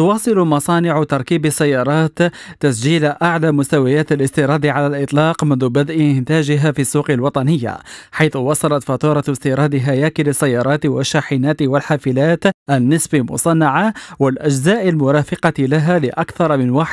تواصل مصانع تركيب السيارات تسجيل أعلى مستويات الاستيراد على الإطلاق منذ بدء إنتاجها في السوق الوطنية حيث وصلت فاتورة استيراد هياكل السيارات والشاحنات والحافلات النصف مصنعة والأجزاء المرافقة لها لأكثر من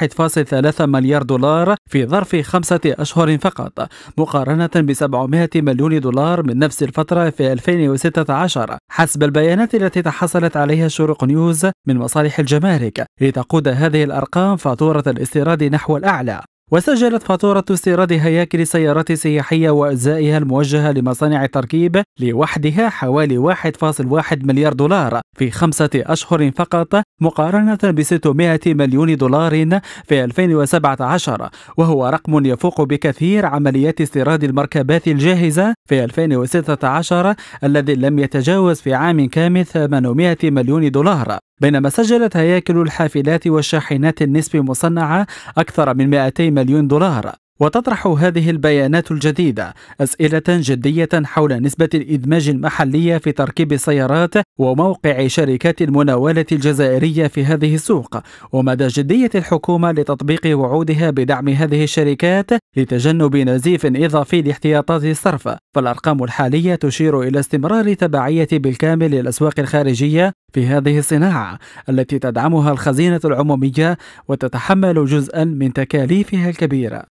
1.3 مليار دولار في ظرف خمسة أشهر فقط مقارنة ب 700 مليون دولار من نفس الفترة في 2016 حسب البيانات التي تحصلت عليها شروق نيوز من مصالح الجمارك لتقود هذه الأرقام فاتورة الاستيراد نحو الأعلى وسجلت فاتورة استيراد هياكل سيارات سياحية وأجزائها الموجهة لمصانع التركيب لوحدها حوالي 1.1 مليار دولار في خمسة أشهر فقط مقارنة ب 600 مليون دولار في 2017 وهو رقم يفوق بكثير عمليات استيراد المركبات الجاهزة في 2016 الذي لم يتجاوز في عام كامل 800 مليون دولار بينما سجلت هياكل الحافلات والشاحنات النسب مصنعة أكثر من 200 مليون دولار وتطرح هذه البيانات الجديدة أسئلة جدية حول نسبة الإدماج المحلية في تركيب السيارات وموقع شركات المناولة الجزائرية في هذه السوق ومدى جدية الحكومة لتطبيق وعودها بدعم هذه الشركات لتجنب نزيف إضافي لاحتياطات الصرف فالأرقام الحالية تشير إلى استمرار تبعية بالكامل للأسواق الخارجية في هذه الصناعة التي تدعمها الخزينة العمومية وتتحمل جزءا من تكاليفها الكبيرة